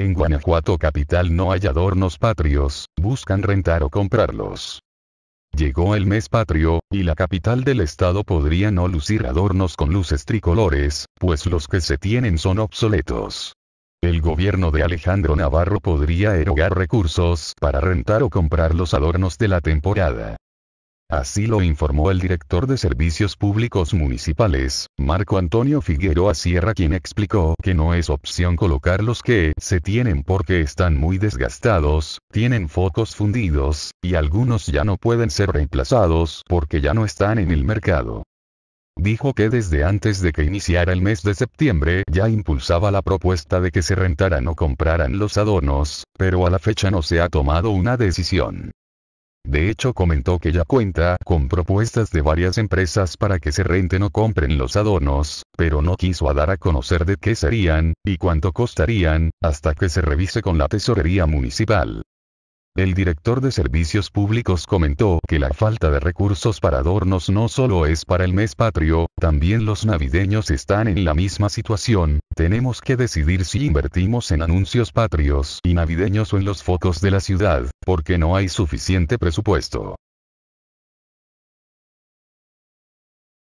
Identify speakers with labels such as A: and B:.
A: En Guanajuato capital no hay adornos patrios, buscan rentar o comprarlos. Llegó el mes patrio, y la capital del estado podría no lucir adornos con luces tricolores, pues los que se tienen son obsoletos. El gobierno de Alejandro Navarro podría erogar recursos para rentar o comprar los adornos de la temporada. Así lo informó el director de Servicios Públicos Municipales, Marco Antonio Figueroa Sierra, quien explicó que no es opción colocar los que se tienen porque están muy desgastados, tienen focos fundidos, y algunos ya no pueden ser reemplazados porque ya no están en el mercado. Dijo que desde antes de que iniciara el mes de septiembre ya impulsaba la propuesta de que se rentaran o compraran los adornos, pero a la fecha no se ha tomado una decisión. De hecho comentó que ya cuenta con propuestas de varias empresas para que se renten o compren los adornos, pero no quiso dar a conocer de qué serían, y cuánto costarían, hasta que se revise con la tesorería municipal. El director de servicios públicos comentó que la falta de recursos para adornos no solo es para el mes patrio, también los navideños están en la misma situación, tenemos que decidir si invertimos en anuncios patrios y navideños o en los focos de la ciudad, porque no hay suficiente presupuesto.